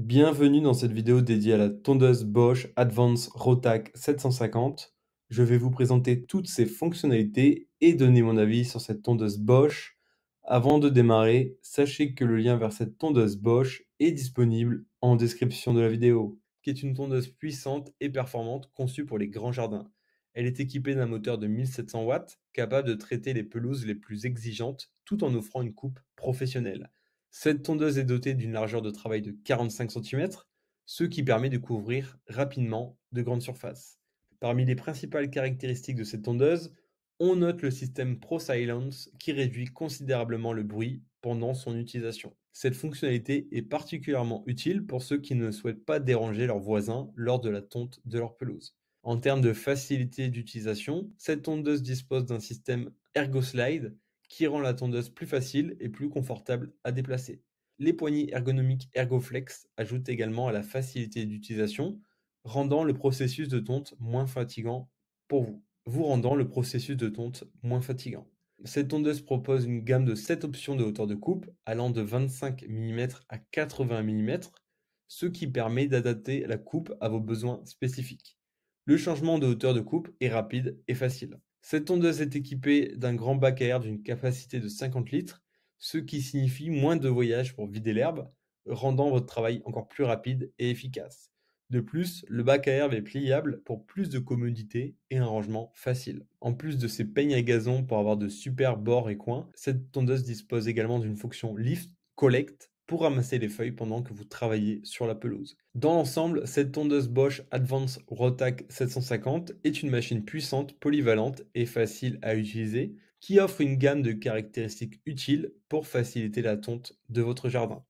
Bienvenue dans cette vidéo dédiée à la tondeuse Bosch Advance Rotac 750. Je vais vous présenter toutes ses fonctionnalités et donner mon avis sur cette tondeuse Bosch. Avant de démarrer, sachez que le lien vers cette tondeuse Bosch est disponible en description de la vidéo, qui est une tondeuse puissante et performante conçue pour les grands jardins. Elle est équipée d'un moteur de 1700 watts capable de traiter les pelouses les plus exigeantes tout en offrant une coupe professionnelle. Cette tondeuse est dotée d'une largeur de travail de 45 cm, ce qui permet de couvrir rapidement de grandes surfaces. Parmi les principales caractéristiques de cette tondeuse, on note le système Pro qui réduit considérablement le bruit pendant son utilisation. Cette fonctionnalité est particulièrement utile pour ceux qui ne souhaitent pas déranger leurs voisins lors de la tonte de leur pelouse. En termes de facilité d'utilisation, cette tondeuse dispose d'un système ErgoSlide qui rend la tondeuse plus facile et plus confortable à déplacer. Les poignées ergonomiques Ergoflex ajoutent également à la facilité d'utilisation, rendant le processus de tonte moins fatigant pour vous, vous rendant le processus de tonte moins fatigant. Cette tondeuse propose une gamme de 7 options de hauteur de coupe allant de 25 mm à 80 mm, ce qui permet d'adapter la coupe à vos besoins spécifiques. Le changement de hauteur de coupe est rapide et facile. Cette tondeuse est équipée d'un grand bac à herbe d'une capacité de 50 litres, ce qui signifie moins de voyages pour vider l'herbe, rendant votre travail encore plus rapide et efficace. De plus, le bac à herbe est pliable pour plus de commodité et un rangement facile. En plus de ses peignes à gazon pour avoir de super bords et coins, cette tondeuse dispose également d'une fonction lift, Collect, pour ramasser les feuilles pendant que vous travaillez sur la pelouse. Dans l'ensemble, cette tondeuse Bosch Advance Rotac 750 est une machine puissante, polyvalente et facile à utiliser qui offre une gamme de caractéristiques utiles pour faciliter la tonte de votre jardin.